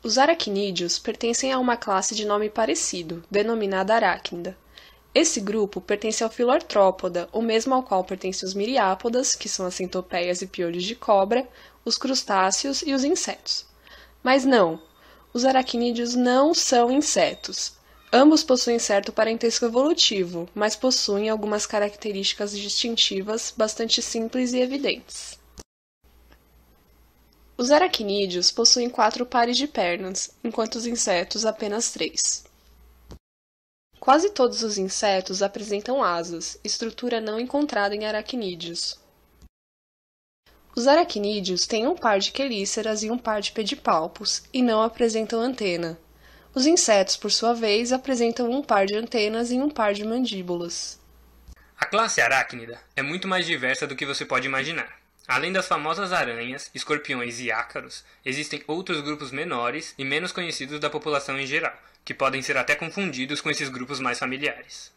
Os aracnídeos pertencem a uma classe de nome parecido, denominada aracnida. Esse grupo pertence ao filo artrópoda, o mesmo ao qual pertencem os miriápodas, que são as centopeias e piolhos de cobra, os crustáceos e os insetos. Mas não, os aracnídeos não são insetos. Ambos possuem certo parentesco evolutivo, mas possuem algumas características distintivas bastante simples e evidentes. Os aracnídeos possuem quatro pares de pernas, enquanto os insetos apenas três. Quase todos os insetos apresentam asas, estrutura não encontrada em aracnídeos. Os aracnídeos têm um par de quelíceras e um par de pedipalpos e não apresentam antena. Os insetos, por sua vez, apresentam um par de antenas e um par de mandíbulas. A classe arácnida é muito mais diversa do que você pode imaginar. Além das famosas aranhas, escorpiões e ácaros, existem outros grupos menores e menos conhecidos da população em geral, que podem ser até confundidos com esses grupos mais familiares.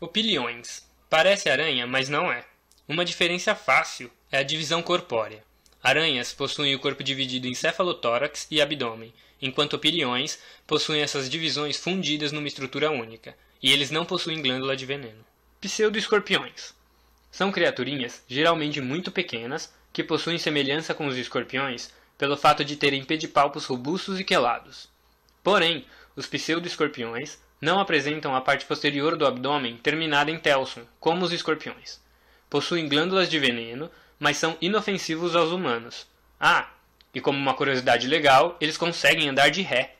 Opiliões. Parece aranha, mas não é. Uma diferença fácil é a divisão corpórea. Aranhas possuem o corpo dividido em cefalotórax e abdômen, enquanto opiliões possuem essas divisões fundidas numa estrutura única, e eles não possuem glândula de veneno. Pseudoescorpiões. São criaturinhas, geralmente muito pequenas, que possuem semelhança com os escorpiões pelo fato de terem pedipalpos robustos e quelados. Porém, os pseudo-escorpiões não apresentam a parte posterior do abdômen terminada em telson, como os escorpiões. Possuem glândulas de veneno, mas são inofensivos aos humanos. Ah, e como uma curiosidade legal, eles conseguem andar de ré.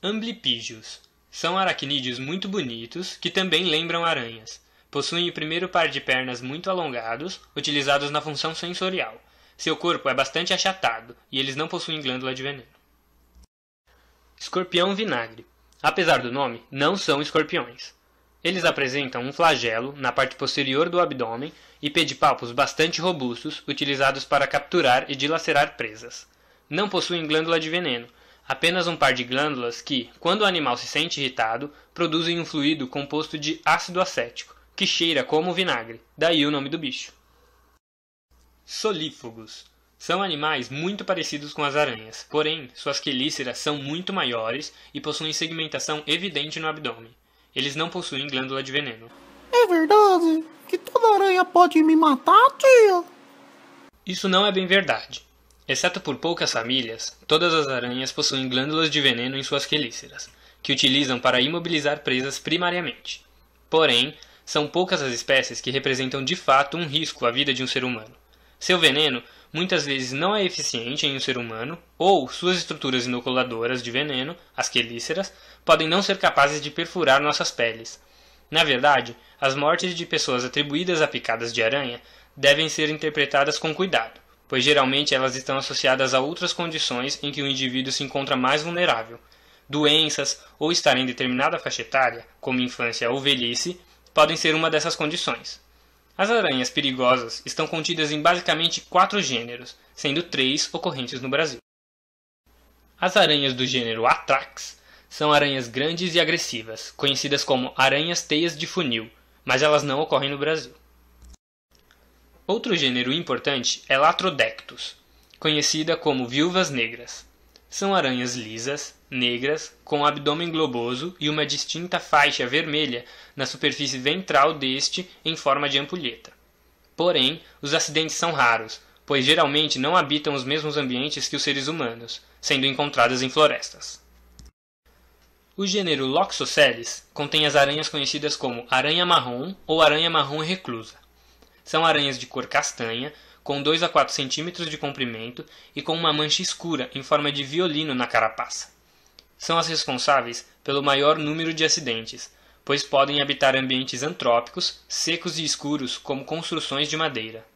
Amblipígios. São aracnídeos muito bonitos que também lembram aranhas. Possuem o primeiro par de pernas muito alongados, utilizados na função sensorial. Seu corpo é bastante achatado e eles não possuem glândula de veneno. Escorpião vinagre. Apesar do nome, não são escorpiões. Eles apresentam um flagelo na parte posterior do abdômen e pedipalpos bastante robustos, utilizados para capturar e dilacerar presas. Não possuem glândula de veneno, apenas um par de glândulas que, quando o animal se sente irritado, produzem um fluido composto de ácido acético, que cheira como vinagre, daí o nome do bicho. Solífugos. São animais muito parecidos com as aranhas, porém, suas quelíceras são muito maiores e possuem segmentação evidente no abdômen. Eles não possuem glândula de veneno. É verdade que toda aranha pode me matar, tia? Isso não é bem verdade. Exceto por poucas famílias, todas as aranhas possuem glândulas de veneno em suas quelíceras, que utilizam para imobilizar presas primariamente. Porém, são poucas as espécies que representam de fato um risco à vida de um ser humano. Seu veneno muitas vezes não é eficiente em um ser humano, ou suas estruturas inoculadoras de veneno, as quelíceras, podem não ser capazes de perfurar nossas peles. Na verdade, as mortes de pessoas atribuídas a picadas de aranha devem ser interpretadas com cuidado, pois geralmente elas estão associadas a outras condições em que o indivíduo se encontra mais vulnerável. Doenças ou estar em determinada faixa etária, como infância ou velhice, podem ser uma dessas condições. As aranhas perigosas estão contidas em basicamente quatro gêneros, sendo três ocorrentes no Brasil. As aranhas do gênero Atrax são aranhas grandes e agressivas, conhecidas como aranhas teias de funil, mas elas não ocorrem no Brasil. Outro gênero importante é Latrodectus, conhecida como viúvas negras. São aranhas lisas, negras, com abdômen globoso e uma distinta faixa vermelha na superfície ventral deste em forma de ampulheta. Porém, os acidentes são raros, pois geralmente não habitam os mesmos ambientes que os seres humanos, sendo encontradas em florestas. O gênero Loxoceles contém as aranhas conhecidas como aranha marrom ou aranha marrom reclusa. São aranhas de cor castanha, com 2 a 4 centímetros de comprimento e com uma mancha escura em forma de violino na carapaça são as responsáveis pelo maior número de acidentes, pois podem habitar ambientes antrópicos, secos e escuros, como construções de madeira.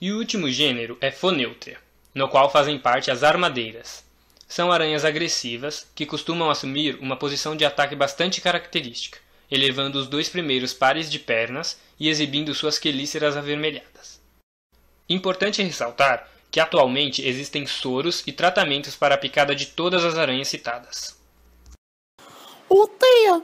E o último gênero é Foneutria, no qual fazem parte as armadeiras. São aranhas agressivas que costumam assumir uma posição de ataque bastante característica, elevando os dois primeiros pares de pernas e exibindo suas quelíceras avermelhadas. Importante ressaltar que atualmente existem soros e tratamentos para a picada de todas as aranhas citadas. Ô Teia,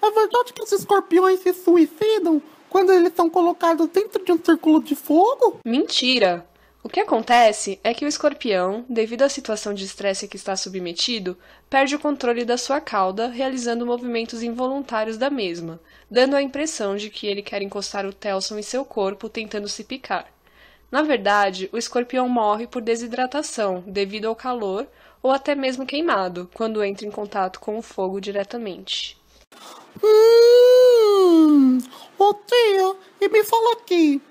é verdade que os escorpiões se suicidam quando eles são colocados dentro de um círculo de fogo? Mentira! O que acontece é que o escorpião, devido à situação de estresse que está submetido, perde o controle da sua cauda, realizando movimentos involuntários da mesma, dando a impressão de que ele quer encostar o Telson em seu corpo tentando se picar. Na verdade, o escorpião morre por desidratação, devido ao calor, ou até mesmo queimado, quando entra em contato com o fogo diretamente. Hum, ô e me fala aqui,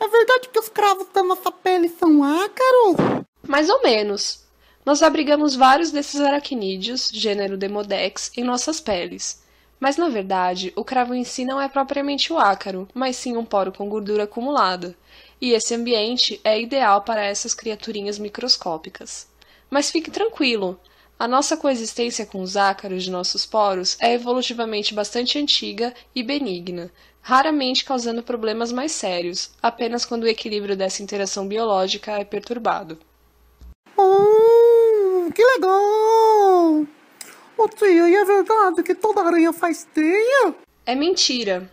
é verdade que os cravos da nossa pele são ácaros? Mais ou menos. Nós abrigamos vários desses aracnídeos, gênero Demodex, em nossas peles. Mas na verdade, o cravo em si não é propriamente o ácaro, mas sim um poro com gordura acumulada e esse ambiente é ideal para essas criaturinhas microscópicas. Mas fique tranquilo, a nossa coexistência com os ácaros de nossos poros é evolutivamente bastante antiga e benigna, raramente causando problemas mais sérios, apenas quando o equilíbrio dessa interação biológica é perturbado. Hum, que legal! O tio e é verdade que toda aranha faz teia? É mentira.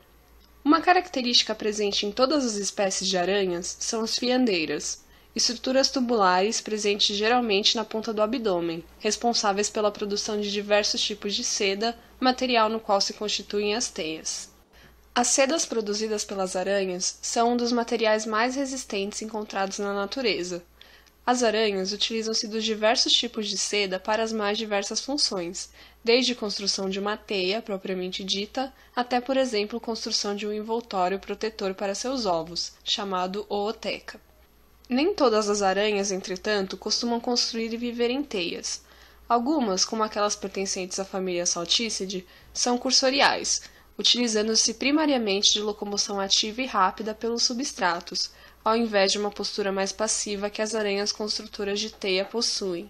Uma característica presente em todas as espécies de aranhas são as fiandeiras, estruturas tubulares presentes geralmente na ponta do abdômen, responsáveis pela produção de diversos tipos de seda, material no qual se constituem as teias. As sedas produzidas pelas aranhas são um dos materiais mais resistentes encontrados na natureza, as aranhas utilizam-se dos diversos tipos de seda para as mais diversas funções, desde construção de uma teia propriamente dita, até, por exemplo, construção de um envoltório protetor para seus ovos, chamado ooteca. Nem todas as aranhas, entretanto, costumam construir e viver em teias. Algumas, como aquelas pertencentes à família Salticidae, são cursoriais, utilizando-se primariamente de locomoção ativa e rápida pelos substratos, ao invés de uma postura mais passiva que as aranhas construtoras de teia possuem.